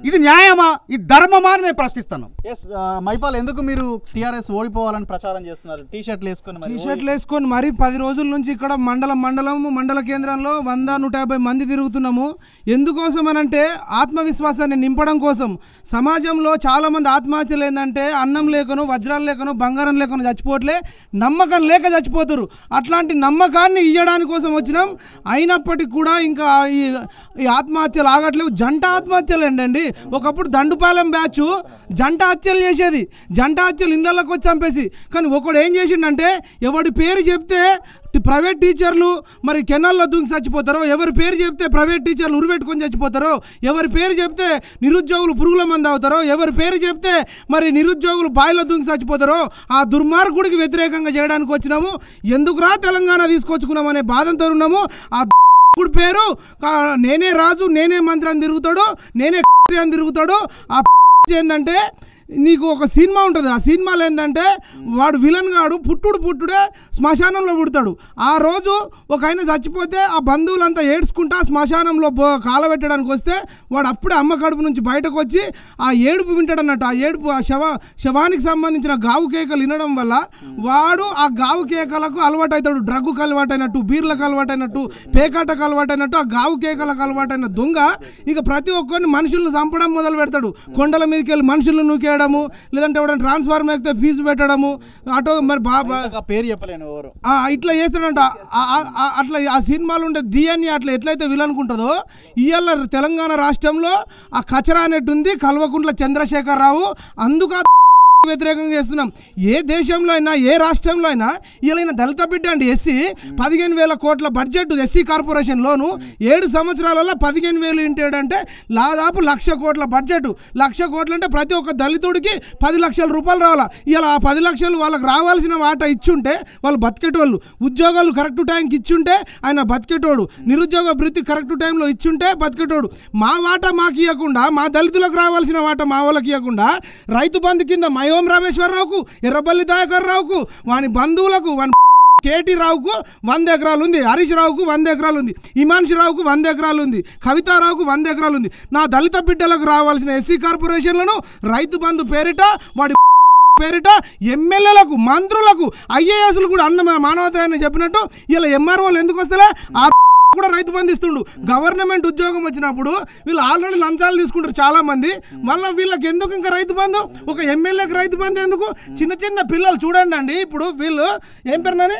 Hmm. ఇది న్యాయమా ఇది ధర్మమా అని మేము ప్రశ్నిస్తాను uh, మైపాల్ ఎందుకు మీరు టీఆర్ఎస్ ఓడిపోవాలని ప్రచారం చేస్తున్నారు టీ షర్ట్లు వేసుకొని టీ షర్ట్లు వేసుకొని మరి పది రోజుల నుంచి ఇక్కడ మండలం మండలం మండల కేంద్రంలో వంద నూట యాభై మంది తిరుగుతున్నాము ఎందుకోసం అని అంటే ఆత్మవిశ్వాసాన్ని నింపడం కోసం సమాజంలో చాలామంది ఆత్మహత్యలు ఏంటంటే అన్నం లేకను వజ్రాలు లేకను బంగారం లేకను చచ్చిపోవట్లే నమ్మకం లేక చచ్చిపోతారు అట్లాంటి నమ్మకాన్ని ఇవ్వడానికి కోసం వచ్చినాం అయినప్పటికీ కూడా ఇంకా ఈ ఆత్మహత్యలు ఆగట్లేవు జంట ఆత్మహత్యలు ఏంటండి ఒకప్పుడు దండుపాలెం బ్యాచ్ జంట హత్యలు చేసేది జంట హత్యలు ఇళ్ళకి వచ్చి చంపేసి కానీ ఒకడు ఏం చేసిండంటే ఎవడి పేరు చెప్తే ప్రైవేట్ టీచర్లు మరి కెనాల్లో దూకి చచ్చిపోతారో ఎవరి పేరు చెప్తే ప్రైవేట్ టీచర్లు ఉరిపెట్టుకొని చచ్చిపోతారో ఎవరి పేరు చెప్తే నిరుద్యోగులు పురుగుల మంది అవుతారో ఎవరి పేరు చెప్తే మరి నిరుద్యోగులు బాయిలో దూకి చచ్చిపోతారో ఆ దుర్మార్గుడికి వ్యతిరేకంగా చేయడానికి వచ్చినాము ఎందుకురా తెలంగాణ తీసుకొచ్చుకున్నామనే బాధంతో ఉన్నాము ఆ ఒక్కడు పేరు నేనే రాజు నేనే మంత్రి అని తిరుగుతాడు నేనే అని తిరుగుతాడు ఆ ఏంటంటే నీకు ఒక సినిమా ఉంటుంది ఆ సినిమాలో ఏంటంటే వాడు విలన్ గాడు పుట్టుడు పుట్టుడే శ్మశానంలో పుడతాడు ఆ రోజు ఒక ఆయన చచ్చిపోతే ఆ బంధువులంతా ఏడ్చుకుంటా శ్మశానంలో పో కాలబెట్టడానికి వస్తే వాడు అప్పుడే అమ్మ కడుపు నుంచి బయటకు వచ్చి ఆ ఏడుపు వింటాడు అన్నట్టు ఆ ఏడుపు ఆ శవ శవానికి సంబంధించిన గావు కేకలు వినడం వల్ల వాడు ఆ గావు కేకలకు అలవాటు అవుతాడు డ్రగ్కు అలవాటు అయినట్టు బీర్లకు అలవాటు అయినట్టు పేకాటకు అలవాటు అయినట్టు ఆ గావు కేకలకు అలవాటు అయిన దొంగ ఇక ప్రతి ఒక్కరిని మనుషులను చంపడం మొదలు పెడతాడు కొండల మీదకి వెళ్ళి మనుషులను నూకాడు పెట్టడము లేదంటే ఎవడైనా ట్రాన్స్ఫార్మర్ అయితే ఫీజు పెట్టడము ఆటో మరి బాబా పేరు చెప్పలేను ఎవరు ఇట్లా చేస్తాడంట అట్లా ఆ సినిమాలు ఉండే డిఎన్ఏ అట్లా ఎట్లయితే వీలనుకుంటుందో ఇవాళ తెలంగాణ రాష్ట్రంలో ఆ కచరా అనేట్టుంది కల్వకుంట్ల చంద్రశేఖరరావు అందుకు వ్యతిరేకంగా చేస్తున్నాం ఏ దేశంలో అయినా ఏ రాష్ట్రంలో అయినా వీళ్ళైనా దళిత బిడ్డ అండి ఎస్సీ పదిహేను వేల కోట్ల బడ్జెట్ ఎస్సీ కార్పొరేషన్ లోను ఏడు సంవత్సరాలలో పదిహేను వేలు ఇంటేడంటే దాదాపు లక్ష కోట్ల బడ్జెట్ లక్ష కోట్లు అంటే ప్రతి ఒక్క దళితుడికి పది లక్షల రూపాయలు రావాలా ఇలా ఆ పది లక్షలు వాళ్ళకి రావాల్సిన వాట ఇచ్చుంటే వాళ్ళు బతికేటోళ్ళు ఉద్యోగాలు కరెక్ట్ టైంకి ఇచ్చుంటే ఆయన బతికేటోడు నిరుద్యోగ వృత్తి కరెక్ట్ టైంలో ఇచ్చుంటే బతికేటోడు మా వాట మాకు ఇవ్వకుండా మా దళితులకు రావాల్సిన వాట మా వాళ్ళకి ఇవ్వకుండా రైతు బంధు కింద మై ఓం రామేశ్వరరావుకు ఎర్రబల్లి రావుకు వాని బంధువులకు వాని కేటీ రావుకు వంద ఎకరాలు ఉంది హరీష్ రావుకు వంద ఎకరాలు ఉంది హిమాన్షి రావుకు వంద ఎకరాలు ఉంది కవితారావుకు వంద ఎకరాలు ఉంది నా దళిత బిడ్డలకు రావాల్సిన ఎస్సీ కార్పొరేషన్లను రైతు బంధు పేరిట వాడి పేరిట ఎమ్మెల్యేలకు మంత్రులకు ఐఏఎస్లు కూడా అన్న మానవత చెప్పినట్టు ఇలా ఎంఆర్ఓలు ఎందుకు వస్తలే కూడా రైతు బంధు ఇస్తుండు గవర్నమెంట్ ఉద్యోగం వచ్చినప్పుడు వీళ్ళు ఆల్రెడీ లంచాలు తీసుకుంటారు చాలా మంది మళ్ళీ వీళ్ళకి ఎందుకు ఇంకా రైతు బంధు ఒక ఎమ్మెల్యేకి రైతు బంధు ఎందుకు చిన్న చిన్న పిల్లలు చూడండి అండి ఇప్పుడు వీళ్ళు ఏం పేరునని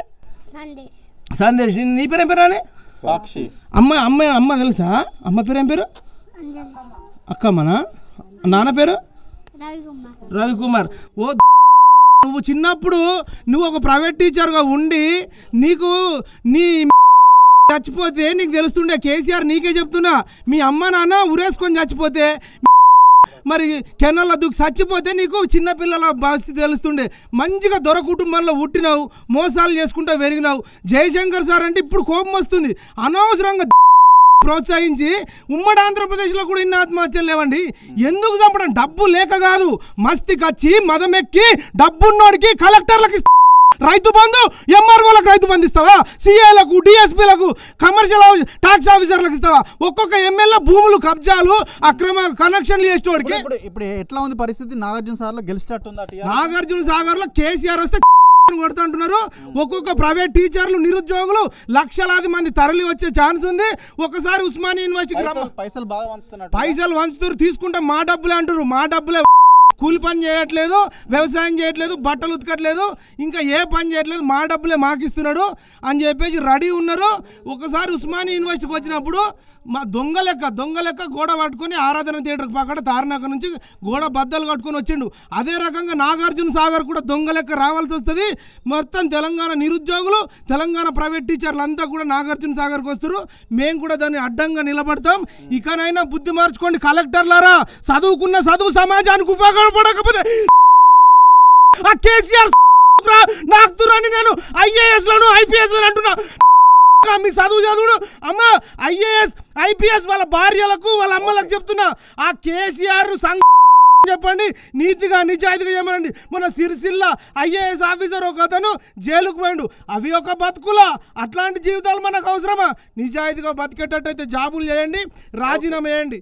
సందేశ్ నీ పేరు ఏం పేరునని సాక్షి అమ్మ అమ్మ అమ్మ తెలుసా అమ్మ పేరు ఏం పేరు అక్క మనా నాన్న పేరు రవికుమార్ ఓ నువ్వు చిన్నప్పుడు నువ్వు ఒక ప్రైవేట్ టీచర్గా ఉండి నీకు నీ చచ్చిపోతే నీకు తెలుస్తుండే కేసీఆర్ నీకే చెప్తున్నా మీ అమ్మ నాన్న ఉరేసుకొని చచ్చిపోతే మరి కెనాల్లో దూకి చచ్చిపోతే నీకు చిన్నపిల్లల పరిస్థితి తెలుస్తుండే మంచిగా దొర కుటుంబంలో పుట్టినావు మోసాలు చేసుకుంటూ పెరిగినావు జయశంకర్ సార్ అంటే ఇప్పుడు కోపం వస్తుంది అనవసరంగా ప్రోత్సహించి ఉమ్మడి ఆంధ్రప్రదేశ్లో కూడా ఇన్ని ఆత్మహత్యలు లేవండి ఎందుకు చంపడం డబ్బు లేక కాదు మస్తికి వచ్చి మదమెక్కి డబ్బున్నోడికి కలెక్టర్లకి రైతు బంధు ఎంఆర్ఓలకు రైతు బంధు ఇస్తావా సిఏలకు డిఎస్పీలకు కమర్షియల్ టాక్స్ ఆఫీసర్లకు ఇస్తావా ఒక్కొక్క ఎమ్మెల్యే భూములు కబ్జాలు అక్రమ కనెక్షన్లు చేసేవాడికి ఇప్పుడు ఎట్లా ఉంది పరిస్థితి నాగార్జున లో గెలిచినట్టుంది నాగార్జున లో కేసీఆర్ వస్తే కొడుతుంటున్నారు ఒక్కొక్క ప్రైవేట్ టీచర్లు నిరుద్యోగులు లక్షలాది మంది తరలి వచ్చే ఛాన్స్ ఉంది ఒకసారి ఉస్మానియా యూనివర్సిటీ పైసలు పైసలు వంచుతారు తీసుకుంటే మా డబ్బులే అంటారు మా డబ్బులే కూలి పని చేయట్లేదు వ్యవసాయం చేయట్లేదు బట్టలు ఉతకట్లేదు ఇంకా ఏ పని చేయట్లేదు మా డబ్బులే మాకిస్తున్నాడు అని చెప్పేసి రెడీ ఉన్నారు ఒకసారి ఉస్మానియా యూనివర్సిటీకి వచ్చినప్పుడు మా దొంగ లెక్క దొంగ లెక్క గోడ పట్టుకొని ఆరాధన థియేటర్కి పక్కన తారనాక నుంచి గోడ బద్దలు కట్టుకొని వచ్చిండు అదే రకంగా నాగార్జున సాగర్ కూడా దొంగ లెక్క రావాల్సి వస్తుంది మొత్తం తెలంగాణ నిరుద్యోగులు తెలంగాణ ప్రైవేట్ టీచర్లు అంతా కూడా నాగార్జున సాగర్కి వస్తారు మేము కూడా దాన్ని అడ్డంగా నిలబడతాం ఇకనైనా బుద్ధి మార్చుకోండి కలెక్టర్లారా చదువుకున్న చదువు సమాజానికి ఉపయోగం పడకపోతే ఆ కేసీఆర్ నాకుతురాని నేను ఐఏఎస్ లను ఐపీఎస్ లను అంటున్నా మీ చదువు చదువుడు అమ్మ ఐఏఎస్ ఐపీఎస్ వాళ్ళ భార్యలకు వాళ్ళ అమ్మలకు చెప్తున్నా ఆ కేసీఆర్ సంఘ చెప్పండి నీతిగా నిజాయితీగా చెప్పండి మన సిరిసిల్ల ఐఏఎస్ ఆఫీసర్ ఒక అతను జైలుకు పోయిండు అవి ఒక బతుకులా అట్లాంటి జీవితాలు మనకు అవసరమా నిజాయితీగా బతికేటట్టయితే జాబులు చేయండి రాజీనామా చేయండి